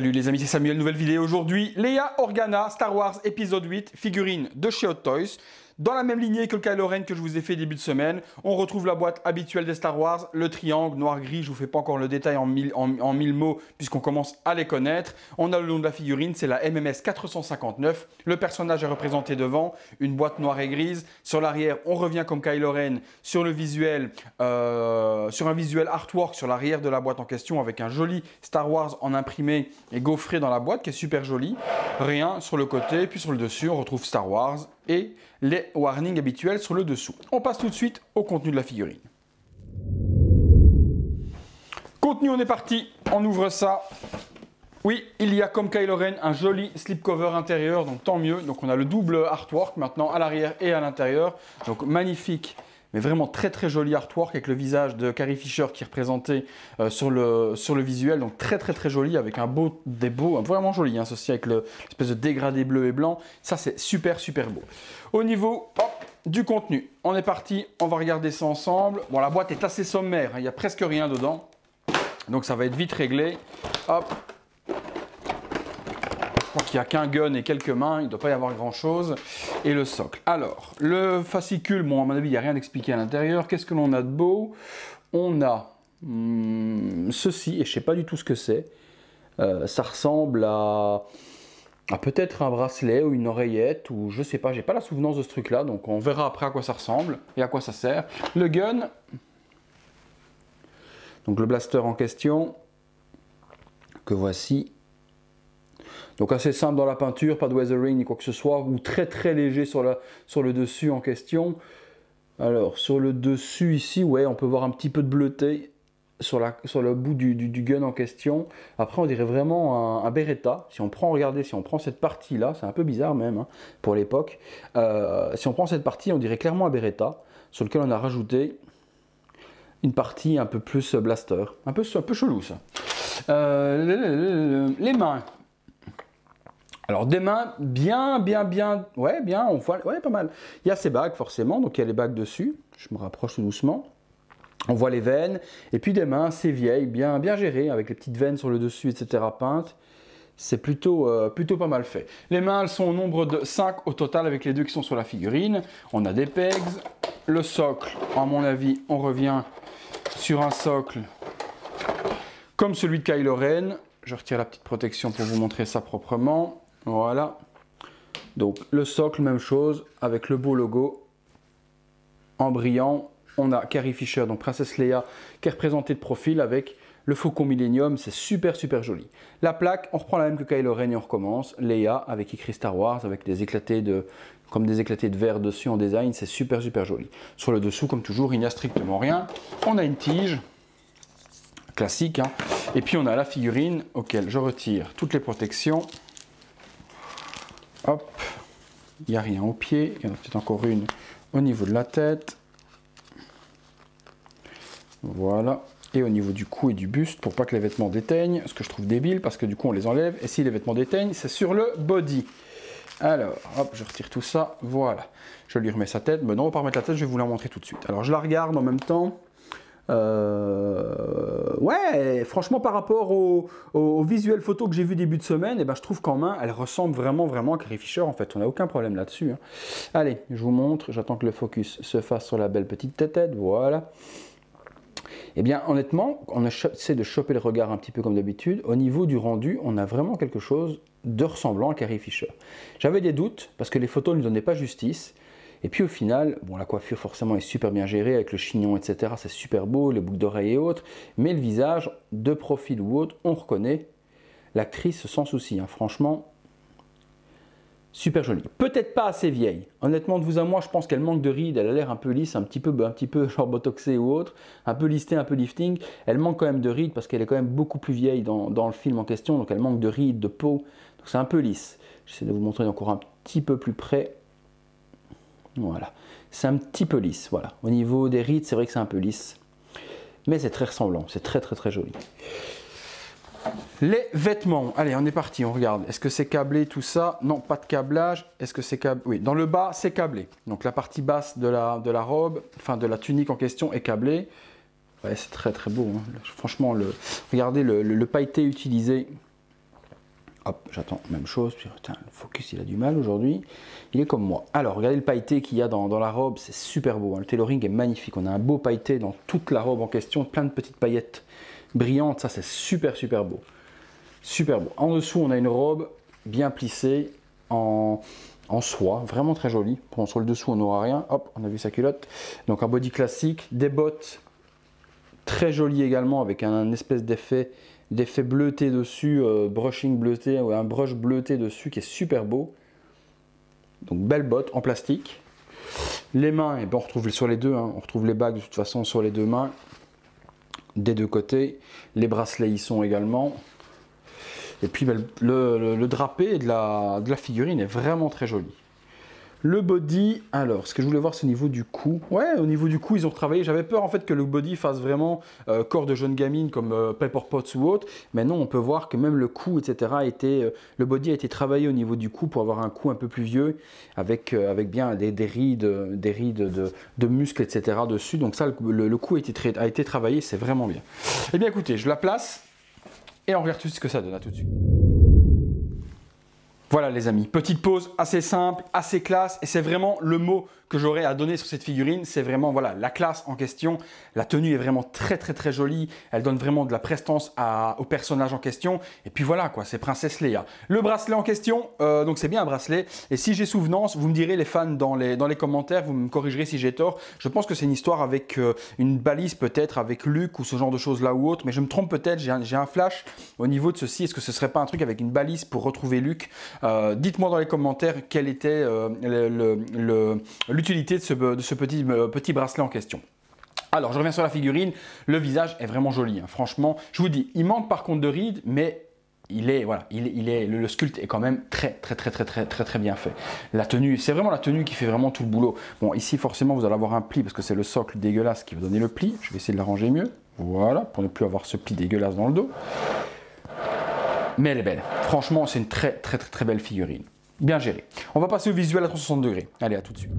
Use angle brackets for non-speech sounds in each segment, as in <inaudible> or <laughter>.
Salut les amis, c'est Samuel, nouvelle vidéo aujourd'hui. Leia Organa, Star Wars épisode 8, figurine de chez Hot Toys. Dans la même lignée que le Kylo Ren que je vous ai fait début de semaine, on retrouve la boîte habituelle des Star Wars, le triangle noir-gris, je vous fais pas encore le détail en mille, mots puisqu'on commence à les connaître. On a le nom de la figurine, c'est la MMS 459. Le personnage est représenté devant, une boîte noire et grise. Sur l'arrière, on revient comme Kylo Ren sur le visuel, euh, sur un visuel artwork sur l'arrière de la boîte en question avec un joli Star Wars en imprimé et gaufré dans la boîte qui est super joli. Rien sur le côté, puis sur le dessus, on retrouve Star Wars et les warnings habituels sur le dessous. On passe tout de suite au contenu de la figurine. Contenu, on est parti, on ouvre ça. Oui, il y a comme Kylo Ren un joli slipcover intérieur, donc tant mieux. Donc on a le double artwork maintenant à l'arrière et à l'intérieur. Donc magnifique mais vraiment très très joli artwork avec le visage de Carrie Fisher qui est représenté euh, sur, le, sur le visuel, donc très très très joli avec un beau, des beaux, vraiment joli, hein, ceci avec l'espèce de dégradé bleu et blanc, ça c'est super super beau. Au niveau du contenu, on est parti, on va regarder ça ensemble. Bon la boîte est assez sommaire, hein, il n'y a presque rien dedans, donc ça va être vite réglé. Hop, je crois qu'il n'y a qu'un gun et quelques mains, il ne doit pas y avoir grand-chose. Et le socle. Alors, le fascicule, bon, à mon avis, il n'y a rien d'expliqué à l'intérieur. Qu'est-ce que l'on a de beau On a hmm, ceci, et je ne sais pas du tout ce que c'est. Euh, ça ressemble à, peut-être un bracelet ou une oreillette, ou je ne sais pas, j'ai pas la souvenance de ce truc-là, donc on verra après à quoi ça ressemble et à quoi ça sert. Le gun, donc le blaster en question, que voici. Donc assez simple dans la peinture, pas de weathering ni quoi que ce soit, ou très très léger sur, la, sur le dessus en question. Alors sur le dessus ici, ouais, on peut voir un petit peu de bleuté sur, la, sur le bout du, gun en question. Après, on dirait vraiment un, Beretta. Si on prend, regardez, si on prend cette partie-là, c'est un peu bizarre même hein, pour l'époque. Euh, si on prend cette partie, on dirait clairement un Beretta, sur lequel on a rajouté une partie un peu plus blaster. Un peu, un peu chelou ça. Euh, les mains. Alors mains bien, bien, bien, ouais, bien, on voit, ouais, pas mal. Il y a ces bagues forcément, donc il y a les bagues dessus. Je me rapproche tout doucement. On voit les veines, et puis des mains, c'est vieille, bien, bien gérées, avec les petites veines sur le dessus, etc. peintes. C'est plutôt, euh, plutôt pas mal fait. Les mains, elles sont au nombre de 5 au total avec les deux qui sont sur la figurine. On a des pegs. Le socle, à mon avis, on revient sur un socle comme celui de Kylo Ren. Je retire la petite protection pour vous montrer ça proprement. Voilà. Donc le socle, même chose, avec le beau logo en brillant. On a Carrie Fisher, donc Princesse Leia, qui est représentée de profil avec le Faucon Millennium. C'est super, super joli. La plaque, on reprend la même que Kylo Ren et on recommence. Leia, avec écrit Star Wars, avec des éclatés de, comme des éclatés de verre dessus en design. C'est super, super joli. Sur le dessous, comme toujours, il n'y a strictement rien. On a une tige classique. Hein. Et puis on a la figurine auquel je retire toutes les protections. Hop, il n'y a rien au pied. Il y en a peut-être encore une au niveau de la tête. Voilà. Et au niveau du cou et du buste, pour pas que les vêtements déteignent, ce que je trouve débile, parce que du coup on les enlève, et si les vêtements déteignent, c'est sur le body. Alors, hop, je retire tout ça, voilà. Je lui remets sa tête, mais non, on va pas remettre la tête, je vais vous la montrer tout de suite. Alors je la regarde en même temps, euh, ouais, franchement, par rapport aux visuels photos que j'ai vu début de semaine, et eh ben, je trouve qu'en main, elle ressemble vraiment, vraiment à Carrie Fisher. En fait, on n'a aucun problème là-dessus. Hein. Allez, je vous montre. J'attends que le focus se fasse sur la belle petite tête. Voilà. Eh bien, honnêtement, on essaie de choper le regard un petit peu comme d'habitude. Au niveau du rendu, on a vraiment quelque chose de ressemblant à Carrie Fisher. J'avais des doutes parce que les photos ne donnaient pas justice. Et puis au final, bon, la coiffure forcément est super bien gérée avec le chignon, etc. C'est super beau, les boucles d'oreilles et autres. Mais le visage, de profil ou autre, on reconnaît l'actrice sans souci. Hein. Franchement, super jolie. Peut-être pas assez vieille. Honnêtement, de vous à moi, je pense qu'elle manque de rides. Elle a l'air un peu lisse, un petit peu, un petit peu <laughs> genre botoxée ou autre, un peu listée, un peu lifting. Elle manque quand même de rides parce qu'elle est quand même beaucoup plus vieille dans, dans, le film en question. Donc elle manque de rides, de peau. Donc c'est un peu lisse. J'essaie de vous montrer encore un petit peu plus près. Voilà. C'est un petit peu lisse, voilà. Au niveau des rides, c'est vrai que c'est un peu lisse. Mais c'est très ressemblant, c'est très très très joli. Les vêtements. Allez, on est parti, on regarde. Est-ce que c'est câblé tout ça Non, pas de câblage. Est-ce que c'est câblé Oui, dans le bas, c'est câblé. Donc la partie basse de la, de la robe, enfin de la tunique en question est câblée. Ouais, c'est très très beau. Hein. Franchement, regardez le pailleté utilisé. Hop, j'attends, même chose. Putain, le focus, il a du mal aujourd'hui. Il est comme moi. Alors, regardez le pailleté qu'il y a dans, la robe. C'est super beau. Hein. Le tailoring est magnifique. On a un beau pailleté dans toute la robe en question. Plein de petites paillettes brillantes. Ça, c'est super, super beau. Super beau. En dessous, on a une robe bien plissée en, en soie. Vraiment très jolie. pour sur le dessous, on n'aura rien. Hop, on a vu sa culotte. Donc, un body classique. Des bottes très jolies également avec un espèce d'effet L'effet bleuté dessus, euh, brushing bleuté, un brush bleuté dessus qui est super beau. Donc belle botte en plastique. Les mains, et eh ben, on retrouve sur les deux, hein. on retrouve les bagues de toute façon sur les deux mains, des deux côtés. Les bracelets y sont également. Et puis ben, le, drapé de la figurine est vraiment très joli. Le body, alors, ce que je voulais voir, c'est au niveau du cou. Ouais, au niveau du cou, ils ont travaillé J'avais peur, en fait, que le body fasse vraiment euh, corps de jeune gamine, comme euh, Pepper Potts ou autre. Mais non, on peut voir que même le cou, etc., a euh, le body a été travaillé au niveau du cou pour avoir un cou un peu plus vieux, avec, avec bien des, rides, des rides de, muscles, etc., dessus. Donc ça, le, cou a été, a été travaillé, c'est vraiment bien. Eh bien, écoutez, je la place et on regarde tout ce que ça donne. À tout de suite. Voilà les amis, petite pause assez simple, assez classe, et c'est vraiment le mot que j'aurais à donner sur cette figurine, c'est vraiment voilà la classe en question. La tenue est vraiment très très très jolie. Elle donne vraiment de la prestance à, au personnage en question. Et puis voilà quoi, c'est Princesse Leia. Le bracelet en question, euh, donc c'est bien un bracelet. Et si j'ai souvenance, vous me direz les fans dans les dans les commentaires, vous me corrigerez si j'ai tort. Je pense que c'est une histoire avec euh, une balise peut-être avec Luke ou ce genre de choses là ou autre. Mais je me trompe peut-être. J'ai un, flash au niveau de ceci. Est-ce que ce serait pas un truc avec une balise pour retrouver Luke euh, Dites-moi dans les commentaires quel était le, le, le l'utilité de ce, euh, euh, petit, bracelet en question. Alors, je reviens sur la figurine. Le visage est vraiment joli. Hein. Franchement, je vous dis, il manque par contre de rides, mais il est, voilà, il, est, le, sculpte est quand même très, très, très, très, très, très, très bien fait. La tenue, c'est vraiment la tenue qui fait vraiment tout le boulot. Bon, ici, forcément, vous allez avoir un pli parce que c'est le socle dégueulasse qui va donner le pli. Je vais essayer de l'arranger mieux. Voilà, pour ne plus avoir ce pli dégueulasse dans le dos. Mais elle est belle. Franchement, c'est une très, très, très, très belle figurine. Bien gérée. On va passer au visuel à 360 degrés. Allez, à tout de suite.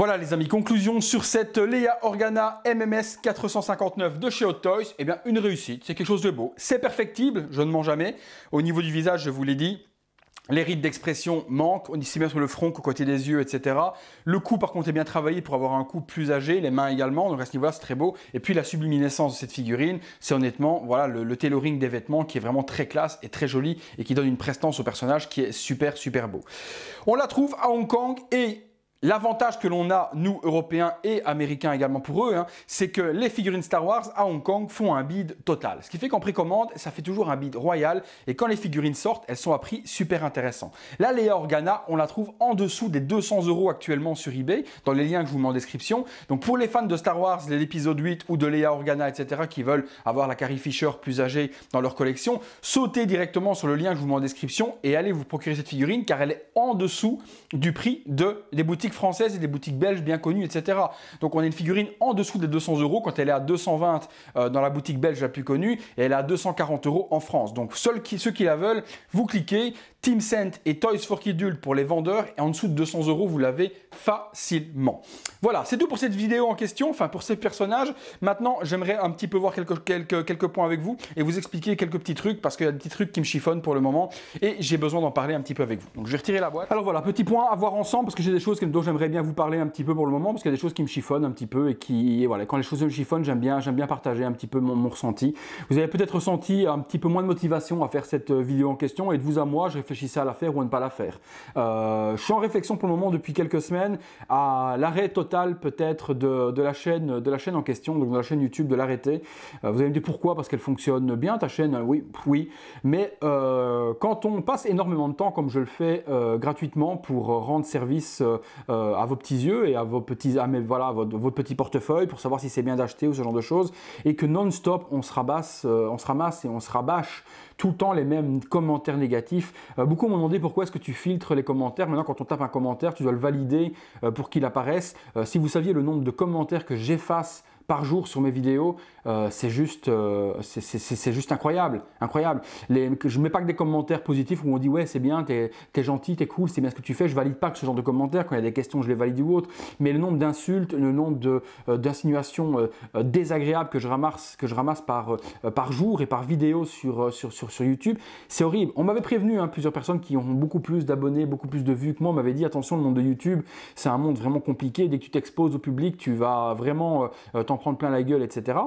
Voilà les amis, conclusion sur cette Leia Organa MMS 459 de chez Hot Toys. Eh bien, une réussite, c'est quelque chose de beau. C'est perfectible, je ne mens jamais. Au niveau du visage, je vous l'ai dit, les rides d'expression manquent, aussi bien sur le front qu'au côté des yeux, etc. Le cou, par contre, est bien travaillé pour avoir un cou plus âgé, les mains également, donc à ce niveau-là, c'est très beau. Et puis la subliminescence de cette figurine, c'est honnêtement voilà, le, le, tailoring des vêtements qui est vraiment très classe et très joli et qui donne une prestance au personnage qui est super, super beau. On la trouve à Hong Kong et L'avantage que l'on a, nous, Européens et Américains également pour eux, hein, c'est que les figurines Star Wars à Hong Kong font un bid total. Ce qui fait qu'en précommande, ça fait toujours un bid royal et quand les figurines sortent, elles sont à prix super intéressant. La Leia Organa, on la trouve en dessous des 200 euros actuellement sur eBay, dans les liens que je vous mets en description. Donc pour les fans de Star Wars, de l'épisode 8 ou de Leia Organa, etc., qui veulent avoir la Carrie Fisher plus âgée dans leur collection, sautez directement sur le lien que je vous mets en description et allez vous procurer cette figurine car elle est en dessous du prix de les boutiques française et des boutiques belges bien connues, etc. Donc on a une figurine en dessous des 200 euros quand elle est à 220 euh, dans la boutique belge la plus connue et elle est à 240 euros en France. Donc ceux qui la veulent, vous cliquez Team Scent et Toys for Kidult pour les vendeurs et en dessous de 200 euros vous l'avez facilement. Voilà, c'est tout pour cette vidéo en question, enfin pour ces personnages. Maintenant, j'aimerais un petit peu voir quelques, points avec vous et vous expliquer quelques petits trucs parce qu'il y a des petits trucs qui me chiffonnent pour le moment et j'ai besoin d'en parler un petit peu avec vous. Donc je vais retirer la boîte. Alors voilà, petit point à voir ensemble parce que j'ai des choses qui me j'aimerais bien vous parler un petit peu pour le moment, parce qu'il y a des choses qui me chiffonnent un petit peu et qui, voilà, quand les choses me chiffonnent, j'aime bien, j'aime bien partager un petit peu mon, ressenti. Vous avez peut-être ressenti un petit peu moins de motivation à faire cette euh, vidéo en question et de vous à moi, je réfléchissais à la faire ou à ne pas la faire. Euh, je suis en réflexion pour le moment depuis quelques semaines à l'arrêt total peut-être de, la chaîne, de la chaîne en question, donc de la chaîne YouTube, de l'arrêter. Euh, vous allez me dire pourquoi Parce qu'elle fonctionne bien ta chaîne, hein, oui, oui. Mais quand on passe énormément de temps, comme je le fais gratuitement pour rendre service euh, à vos petits yeux et à, vos petits, à voilà, votre, petit portefeuille pour savoir si c'est bien d'acheter ou ce genre de choses, et que non-stop, on, se rabasse, euh, on se ramasse et on se rabâche tout le temps les mêmes commentaires négatifs. Euh, beaucoup m'ont demandé pourquoi est-ce que tu filtres les commentaires. Maintenant, quand on tape un commentaire, tu dois le valider pour qu'il apparaisse. si vous saviez le nombre de commentaires que j'efface par jour sur mes vidéos, euh, c'est juste, euh, c'est juste incroyable, incroyable. Les, je mets pas que des commentaires positifs où on dit ouais c'est bien, tu es gentil, t'es cool, c'est bien ce que tu fais. Je valide pas que ce genre de commentaires. Quand il y a des questions, je les valide ou autre. Mais le nombre d'insultes, le nombre euh, d'insinuations désagréables que je ramasse, que je ramasse par par jour et par vidéo sur sur, sur, sur YouTube, c'est horrible. On m'avait prévenu hein, plusieurs personnes qui ont beaucoup plus d'abonnés, beaucoup plus de vues que moi, m'avait dit attention le monde de YouTube, c'est un monde vraiment compliqué. Dès que tu t'exposes au public, tu vas vraiment t'en prendre plein la gueule, etc.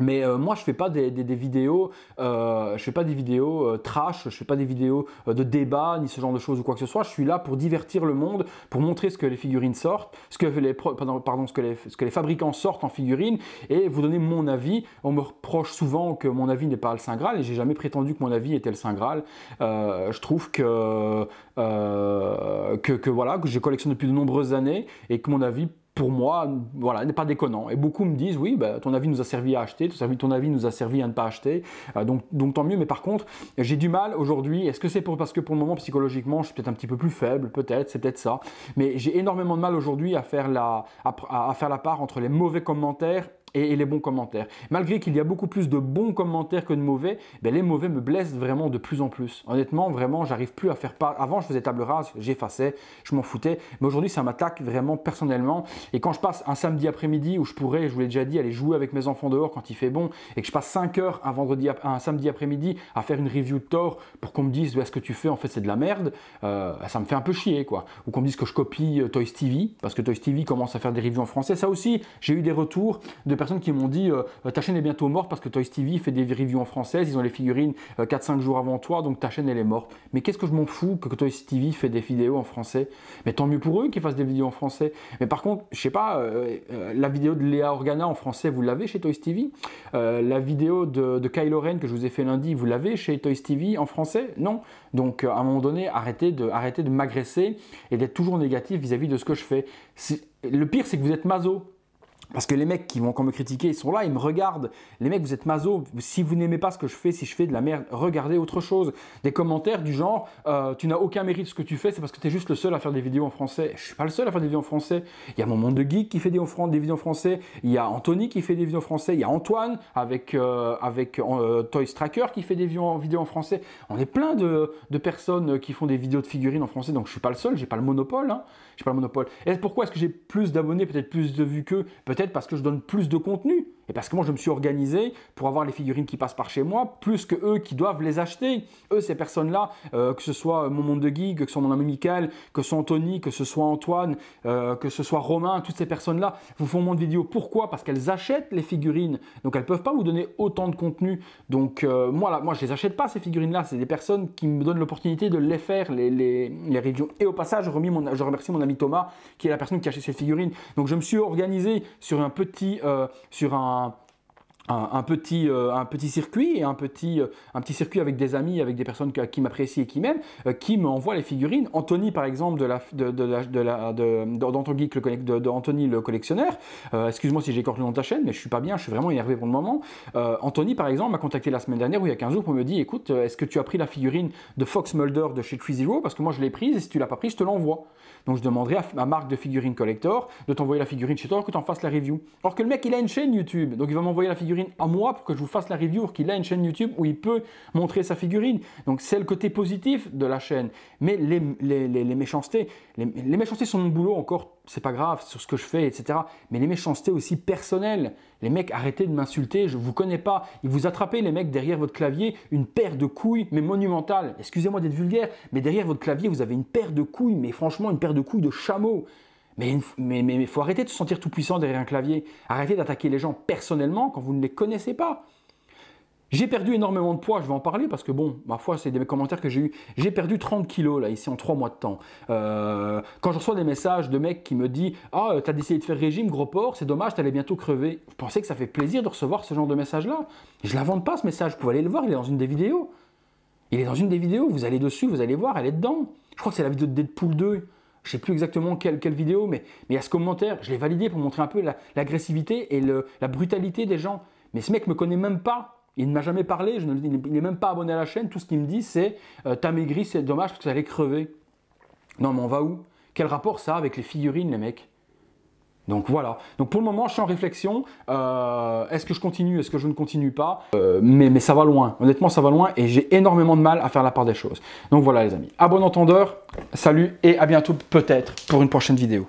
Mais euh, moi, je fais pas des, vidéos, euh, je fais pas des vidéos euh, trash, je fais pas des vidéos de débat ni ce genre de choses ou quoi que ce soit. Je suis là pour divertir le monde, pour montrer ce que les figurines sortent, ce que les pardon, pardon ce que les, ce que les fabricants sortent en figurines et vous donner mon avis. On me reproche souvent que mon avis n'est pas le saint graal et j'ai jamais prétendu que mon avis était le saint graal. je trouve que, que que voilà que j'ai collectionné depuis de nombreuses années et que mon avis pour moi, voilà, n'est pas déconnant. Et beaucoup me disent, oui, bah, ton avis nous a servi à acheter, ton avis nous a servi à ne pas acheter, euh, donc, donc tant mieux. Mais par contre, j'ai du mal aujourd'hui. Est-ce que c'est parce que pour le moment, psychologiquement, je suis peut-être un petit peu plus faible, peut-être, c'est peut-être ça. Mais j'ai énormément de mal aujourd'hui à faire la, à, faire la part entre les mauvais commentaires et, les bons commentaires. Malgré qu'il y a beaucoup plus de bons commentaires que de mauvais, ben, les mauvais me blessent vraiment de plus en plus. Honnêtement, vraiment, j'arrive plus à faire part. Avant, je faisais table rase, j'effaçais, je m'en foutais. Mais aujourd'hui, ça m'attaque vraiment personnellement. Et quand je passe un samedi après-midi où je pourrais, je vous l'ai déjà dit, aller jouer avec mes enfants dehors quand il fait bon, et que je passe 5 heures un, vendredi, un samedi après-midi à faire une review de Thor pour qu'on me dise bah, « ce que tu fais, en fait, c'est de la merde, euh, bah, ça me fait un peu chier, quoi. Ou qu'on me dise que je copie euh, Toys TV, parce que Toys TV commence à faire des reviews en français. Ça aussi, j'ai eu des retours de personnes qui m'ont dit euh, euh, ta chaîne est bientôt morte parce que Toys TV fait des reviews en français, ils ont les figurines 4-5 euh, jours avant toi, donc ta chaîne elle est morte. Mais qu'est-ce que je m'en fous que Toys TV fait des vidéos en français Mais tant mieux pour eux qu'ils fassent des vidéos en français. Mais par contre, je sais pas, la vidéo de Léa Organa en français, vous l'avez chez Toys TV La vidéo de, de Kylo Ren que je vous ai fait lundi, vous l'avez chez Toys TV en français Non. Donc à un moment donné, arrêtez de, arrêtez de m'agresser et d'être toujours négatif vis-à-vis -vis de ce que je fais. Le pire, c'est que vous êtes maso. Parce que les mecs qui vont quand me critiquer, ils sont là, ils me regardent. Les mecs, vous êtes mazo. Si vous n'aimez pas ce que je fais, si je fais de la merde, regardez autre chose. Des commentaires du genre, euh, tu n'as aucun mérite ce que tu fais, c'est parce que tu es juste le seul à faire des vidéos en français. Je suis pas le seul à faire des vidéos en français. Il y a mon monde de geek qui fait des, vidéos en français. Il y a Anthony qui fait des vidéos en français. Il y a Antoine avec euh, avec euh, Tracker qui fait des vidéos en, en français. On est plein de, personnes qui font des vidéos de figurines en français. Donc je suis pas le seul. J'ai pas le monopole. Hein. pas le monopole. Et pourquoi est-ce que j'ai plus d'abonnés, peut-être plus de vues que Peut-être parce que je donne plus de contenu. Et parce que moi, je me suis organisé pour avoir les figurines qui passent par chez moi, plus que eux qui doivent les acheter. Eux, ces personnes-là, euh, que ce soit euh, mon monde de geek, que ce soit mon ami Michael, que ce soit Anthony, que ce soit Antoine, euh, que ce soit Romain, toutes ces personnes-là vous font mon de Pourquoi Parce qu'elles achètent les figurines. Donc, elles peuvent pas vous donner autant de contenu. Donc, moi, là, moi, je les achète pas, ces figurines-là. C'est des personnes qui me donnent l'opportunité de les faire, les, les, les reviews. Et au passage, je, remis mon, je remercie mon ami Thomas, qui est la personne qui a acheté ces figurines. Donc, je me suis organisé sur un petit, sur un un, petit, euh, un petit circuit et un petit, euh, un petit circuit avec des amis, avec des personnes qui m'apprécient et qui m'aiment, euh, qui m'envoient les figurines. Anthony, par exemple, de la, de, de la, le, de, Anthony le collectionneur. Excuse-moi si j'écorte le nom de ta chaîne, mais je suis pas bien, je suis vraiment énervé pour le moment. Anthony, par exemple, m'a contacté la semaine dernière ou il y a 15 jours pour me dire écoute, est-ce que tu as pris la figurine de Fox Mulder de chez Tree Zero Parce que moi, je l'ai prise et si tu l'as pas prise, je te l'envoie. Donc, je demanderai à ma marque de figurine collector de t'envoyer la figurine chez toi que tu en fasses la review. Alors que le mec, il a une chaîne YouTube, donc il va m'envoyer la figurine à moi pour que je vous fasse la review, qu'il a une chaîne YouTube où il peut montrer sa figurine. Donc c'est le côté positif de la chaîne. Mais les, méchancetés, les, méchancetés sont mon boulot encore, c'est pas grave, sur ce que je fais, etc. Mais les méchancetés aussi personnelles. Les mecs, arrêtez de m'insulter, je vous connais pas. Ils vous attrapez, les mecs, derrière votre clavier, une paire de couilles, mais monumentale. Excusez-moi d'être vulgaire, mais derrière votre clavier, vous avez une paire de couilles, mais franchement, une paire de couilles de chameau. Mais il faut arrêter de se sentir tout puissant derrière un clavier. Arrêtez d'attaquer les gens personnellement quand vous ne les connaissez pas. J'ai perdu énormément de poids, je vais en parler parce que bon, ma foi, c'est des commentaires que j'ai eu. J'ai perdu 30 kilos là, ici en 3 mois de temps. Euh, quand je reçois des messages de mecs qui me disent Ah, t'as décidé de faire régime, gros porc, c'est dommage, t'allais bientôt crever. Vous pensez que ça fait plaisir de recevoir ce genre de message là Je ne l'invente pas ce message, vous pouvez aller le voir, il est dans une des vidéos. Il est dans une des vidéos, vous allez dessus, vous allez voir, elle est dedans. Je crois que c'est la vidéo de Deadpool 2 je sais plus exactement quelle, vidéo, mais, mais a ce commentaire, je l'ai validé pour montrer un peu l'agressivité et la brutalité des gens. Mais ce mec me connaît même pas. Il ne m'a jamais parlé, je ne, il n'est même pas abonné à la chaîne. Tout ce qu'il me dit, c'est euh, T'as maigri, c'est dommage parce que ça allait crever. Non, mais on va où Quel rapport ça a avec les figurines, les mecs donc voilà. Donc pour le moment, je suis en réflexion. Euh, est-ce que je continue Est-ce que je ne continue pas euh, mais, mais ça va loin. Honnêtement, ça va loin et j'ai énormément de mal à faire la part des choses. Donc voilà les amis. À bon entendeur, salut et à bientôt peut-être pour une prochaine vidéo.